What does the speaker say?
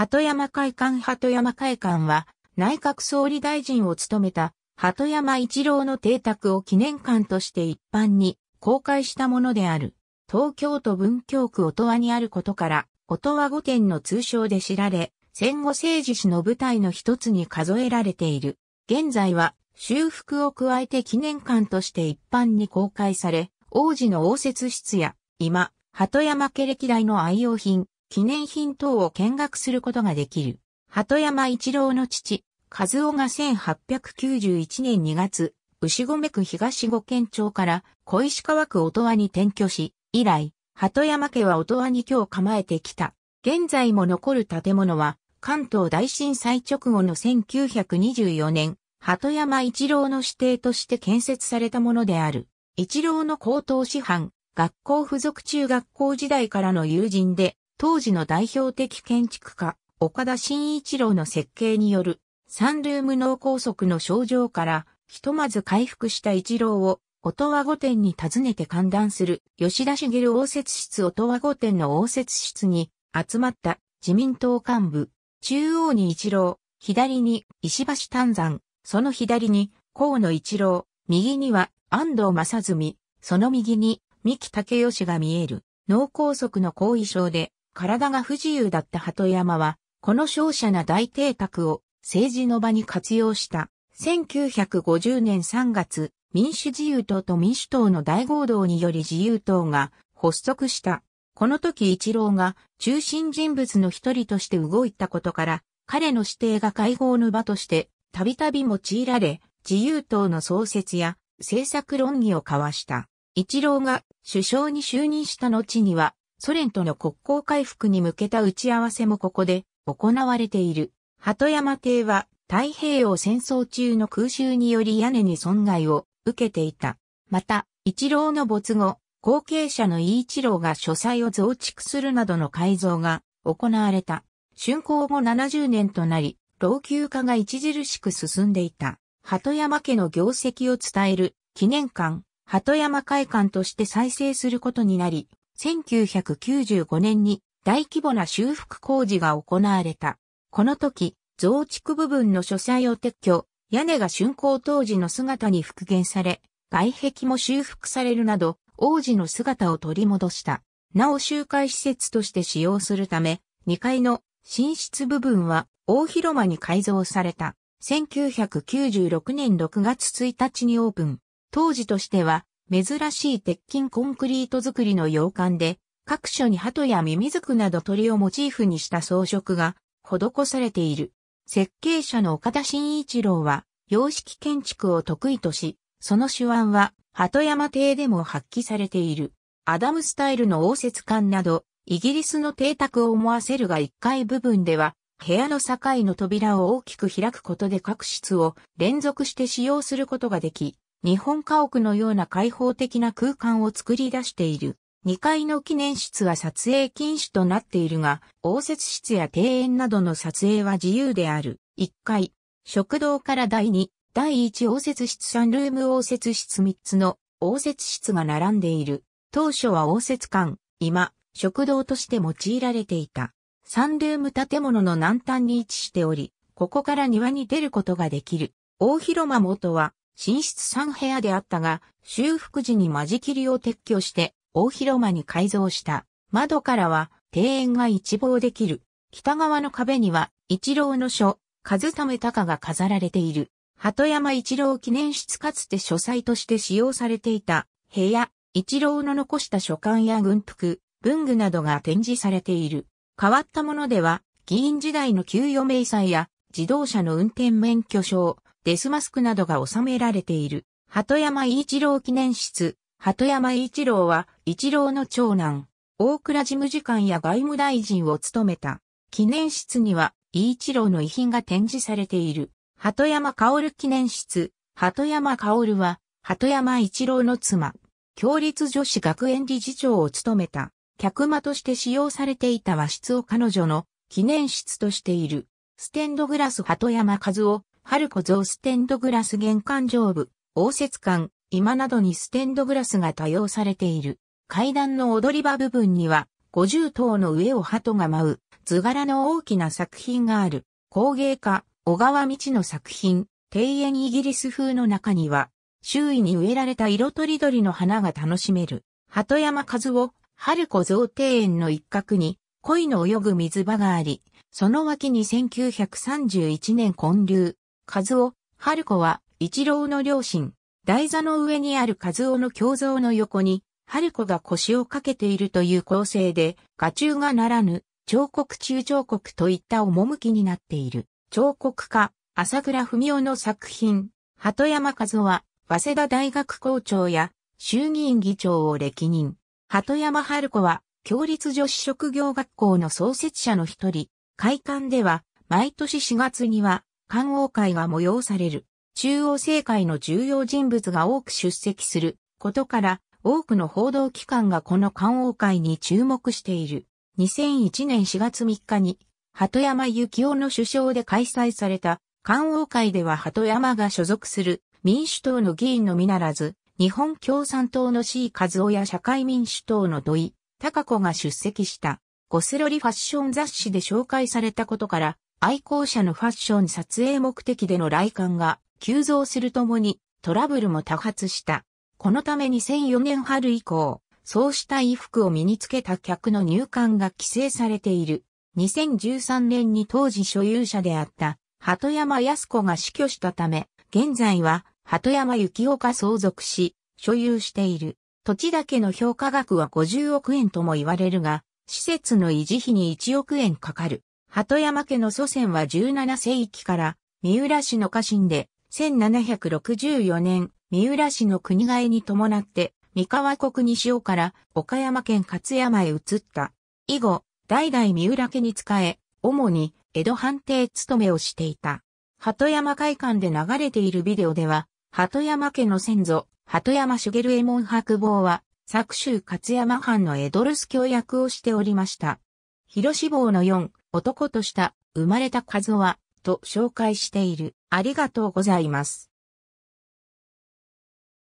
鳩山会館鳩山会館は、内閣総理大臣を務めた、鳩山一郎の邸宅を記念館として一般に公開したものである。東京都文京区音羽にあることから、音羽御殿の通称で知られ、戦後政治史の舞台の一つに数えられている。現在は、修復を加えて記念館として一般に公開され、王子の応接室や、今、鳩山家歴代の愛用品、記念品等を見学することができる。鳩山一郎の父、和夫が1891年2月、牛込区東五県町から小石川区音羽に転居し、以来、鳩山家は音羽に今日構えてきた。現在も残る建物は、関東大震災直後の1924年、鳩山一郎の指定として建設されたものである。一郎の高等師範、学校附属中学校時代からの友人で、当時の代表的建築家、岡田新一郎の設計による、サンルーム脳梗塞の症状から、ひとまず回復した一郎を、音羽御殿に訪ねて観覧する、吉田茂応接室音羽御殿の応接室に、集まった自民党幹部、中央に一郎、左に石橋丹山、その左に河野一郎、右には安藤正純、その右に三木武義が見える、脳梗塞の後遺症で体が不自由だった鳩山は、この商社な大邸宅を政治の場に活用した。1950年3月、民主自由党と民主党の大合同により自由党が発足した。この時一郎が中心人物の一人として動いたことから、彼の指定が会合の場としてたびたび用いられ、自由党の創設や政策論議を交わした。一郎が首相に就任した後には、ソ連との国交回復に向けた打ち合わせもここで行われている。鳩山邸は太平洋戦争中の空襲により屋根に損害を受けていた。また、一郎の没後、後継者の伊一郎が書斎を増築するなどの改造が行われた。竣工後70年となり、老朽化が著しく進んでいた。鳩山家の業績を伝える記念館、鳩山会館として再生することになり、1995年に大規模な修復工事が行われた。この時、増築部分の書斎を撤去、屋根が竣工当時の姿に復元され、外壁も修復されるなど、王子の姿を取り戻した。なお集会施設として使用するため、2階の寝室部分は大広間に改造された。1996年6月1日にオープン。当時としては珍しい鉄筋コンクリート作りの洋館で、各所に鳩やミミズクなど鳥をモチーフにした装飾が施されている。設計者の岡田慎一郎は、洋式建築を得意とし、その手腕は、鳩山邸でも発揮されている。アダムスタイルの応接館など、イギリスの邸宅を思わせるが1階部分では、部屋の境の扉を大きく開くことで各室を連続して使用することができ、日本家屋のような開放的な空間を作り出している。2階の記念室は撮影禁止となっているが、応接室や庭園などの撮影は自由である。1階、食堂から第2、第1応接室3ルーム応接室3つの応接室が並んでいる。当初は応接館、今、食堂として用いられていた。3ルーム建物の南端に位置しており、ここから庭に出ることができる。大広間元は、寝室3部屋であったが、修復時に間仕切りを撤去して大広間に改造した。窓からは庭園が一望できる。北側の壁には一郎の書、数為隆が飾られている。鳩山一郎記念室かつて書斎として使用されていた部屋、一郎の残した書簡や軍服、文具などが展示されている。変わったものでは、議員時代の給与明細や自動車の運転免許証、デスマスクなどが収められている、鳩山一郎記念室。鳩山一郎は、一郎の長男、大倉事務次官や外務大臣を務めた。記念室には、一郎の遺品が展示されている。鳩山薫記念室。鳩山薫は、鳩山一郎の妻、共立女子学園理事長を務めた。客間として使用されていた和室を彼女の記念室としている。ステンドグラス鳩山和夫、春子像ステンドグラス玄関上部、応接間、今などにステンドグラスが多用されている。階段の踊り場部分には、五十塔の上を鳩が舞う、図柄の大きな作品がある。工芸家、小川道の作品、庭園イギリス風の中には、周囲に植えられた色とりどりの花が楽しめる。鳩山和夫、春子像庭園の一角に、恋の泳ぐ水場があり、その脇に1931年建立、和夫、春子は、一郎の両親、台座の上にある和夫の胸像の横に、春子が腰をかけているという構成で、画中がならぬ、彫刻中彫刻といった趣になっている。彫刻家、朝倉文夫の作品、鳩山和夫は、早稲田大学校長や、衆議院議長を歴任。鳩山春子は、共立女子職業学校の創設者の一人、会館では、毎年4月には、観王会が催される。中央政界の重要人物が多く出席することから、多くの報道機関がこの観王会に注目している。2001年4月3日に、鳩山幸夫の首相で開催された、観王会では鳩山が所属する民主党の議員のみならず、日本共産党の C 和夫や社会民主党の土井、高子が出席した、ゴスロリファッション雑誌で紹介されたことから、愛好者のファッション撮影目的での来館が急増するともにトラブルも多発した。このため2004年春以降、そうした衣服を身につけた客の入館が規制されている。2013年に当時所有者であった鳩山康子が死去したため、現在は鳩山幸男が相続し、所有している。土地だけの評価額は50億円とも言われるが、施設の維持費に1億円かかる。鳩山家の祖先は17世紀から三浦市の家臣で、1764年、三浦市の国替えに伴って、三河国西尾から岡山県勝山へ移った。以後、代々三浦家に仕え、主に江戸藩邸勤めをしていた。鳩山会館で流れているビデオでは、鳩山家の先祖、鳩山茂右衛門白坊は、作州勝山藩のエドルス教役をしておりました。広志望の4、男とした、生まれた和夫は、と紹介している。ありがとうございます。